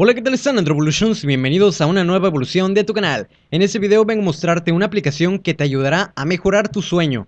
Hola qué tal están y bienvenidos a una nueva evolución de tu canal. En este video vengo a mostrarte una aplicación que te ayudará a mejorar tu sueño.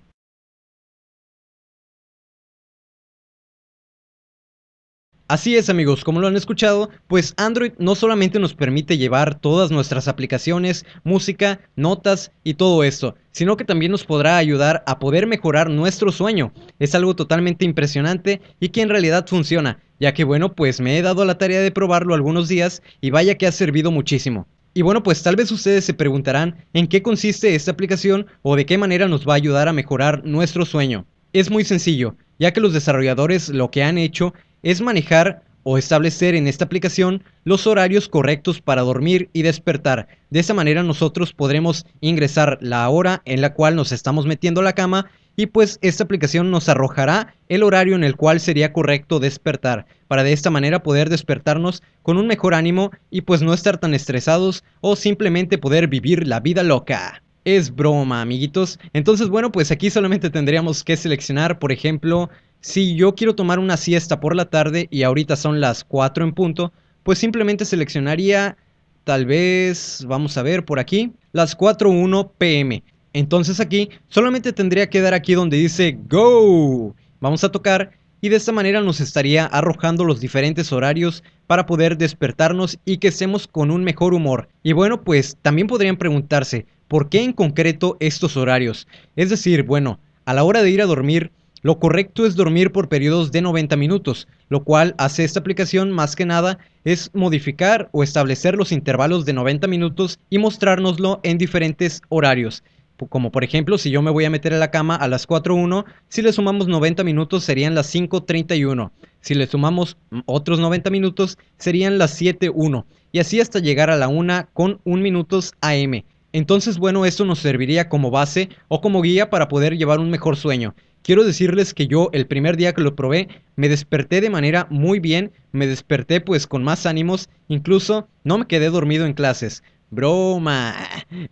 Así es amigos, como lo han escuchado, pues Android no solamente nos permite llevar todas nuestras aplicaciones, música, notas y todo esto, sino que también nos podrá ayudar a poder mejorar nuestro sueño. Es algo totalmente impresionante y que en realidad funciona ya que bueno, pues me he dado la tarea de probarlo algunos días y vaya que ha servido muchísimo. Y bueno, pues tal vez ustedes se preguntarán en qué consiste esta aplicación o de qué manera nos va a ayudar a mejorar nuestro sueño. Es muy sencillo, ya que los desarrolladores lo que han hecho es manejar o establecer en esta aplicación los horarios correctos para dormir y despertar. De esa manera nosotros podremos ingresar la hora en la cual nos estamos metiendo a la cama y pues esta aplicación nos arrojará el horario en el cual sería correcto despertar, para de esta manera poder despertarnos con un mejor ánimo y pues no estar tan estresados o simplemente poder vivir la vida loca. Es broma, amiguitos. Entonces, bueno, pues aquí solamente tendríamos que seleccionar, por ejemplo, si yo quiero tomar una siesta por la tarde y ahorita son las 4 en punto, pues simplemente seleccionaría tal vez, vamos a ver por aquí, las 4.1 pm. Entonces aquí solamente tendría que dar aquí donde dice Go. Vamos a tocar y de esta manera nos estaría arrojando los diferentes horarios para poder despertarnos y que estemos con un mejor humor. Y bueno, pues también podrían preguntarse, ¿por qué en concreto estos horarios? Es decir, bueno, a la hora de ir a dormir, lo correcto es dormir por periodos de 90 minutos, lo cual hace esta aplicación más que nada es modificar o establecer los intervalos de 90 minutos y mostrárnoslo en diferentes horarios como por ejemplo, si yo me voy a meter a la cama a las 4.1, si le sumamos 90 minutos serían las 5.31. Si le sumamos otros 90 minutos serían las 7.1. Y así hasta llegar a la 1 con 1 minutos AM. Entonces, bueno, esto nos serviría como base o como guía para poder llevar un mejor sueño. Quiero decirles que yo el primer día que lo probé me desperté de manera muy bien, me desperté pues con más ánimos, incluso no me quedé dormido en clases. Broma.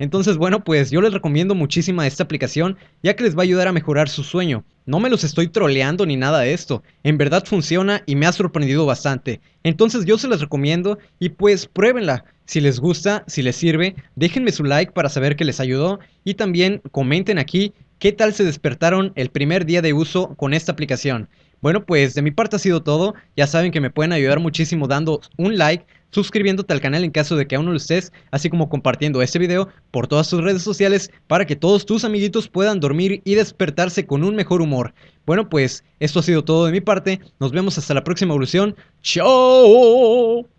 Entonces, bueno, pues yo les recomiendo muchísima esta aplicación, ya que les va a ayudar a mejorar su sueño. No me los estoy troleando ni nada de esto. En verdad funciona y me ha sorprendido bastante. Entonces yo se las recomiendo y pues pruébenla. Si les gusta, si les sirve, déjenme su like para saber que les ayudó y también comenten aquí qué tal se despertaron el primer día de uso con esta aplicación. Bueno, pues de mi parte ha sido todo. Ya saben que me pueden ayudar muchísimo dando un like suscribiéndote al canal en caso de que aún no lo estés, así como compartiendo este video por todas tus redes sociales para que todos tus amiguitos puedan dormir y despertarse con un mejor humor. Bueno, pues esto ha sido todo de mi parte, nos vemos hasta la próxima evolución. ¡Chao!